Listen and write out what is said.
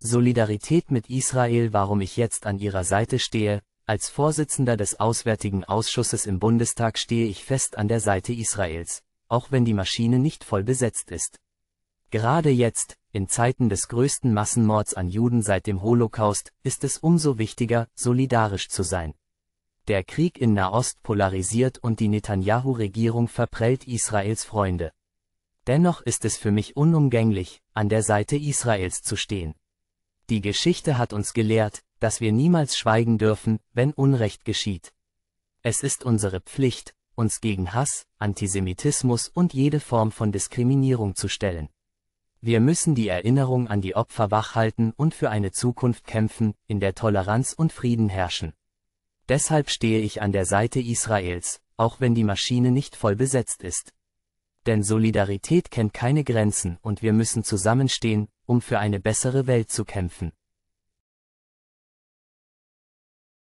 Solidarität mit Israel Warum ich jetzt an ihrer Seite stehe, als Vorsitzender des Auswärtigen Ausschusses im Bundestag stehe ich fest an der Seite Israels, auch wenn die Maschine nicht voll besetzt ist. Gerade jetzt, in Zeiten des größten Massenmords an Juden seit dem Holocaust, ist es umso wichtiger, solidarisch zu sein. Der Krieg in Nahost polarisiert und die Netanyahu-Regierung verprellt Israels Freunde. Dennoch ist es für mich unumgänglich, an der Seite Israels zu stehen. Die Geschichte hat uns gelehrt, dass wir niemals schweigen dürfen, wenn Unrecht geschieht. Es ist unsere Pflicht, uns gegen Hass, Antisemitismus und jede Form von Diskriminierung zu stellen. Wir müssen die Erinnerung an die Opfer wachhalten und für eine Zukunft kämpfen, in der Toleranz und Frieden herrschen. Deshalb stehe ich an der Seite Israels, auch wenn die Maschine nicht voll besetzt ist denn Solidarität kennt keine Grenzen und wir müssen zusammenstehen, um für eine bessere Welt zu kämpfen.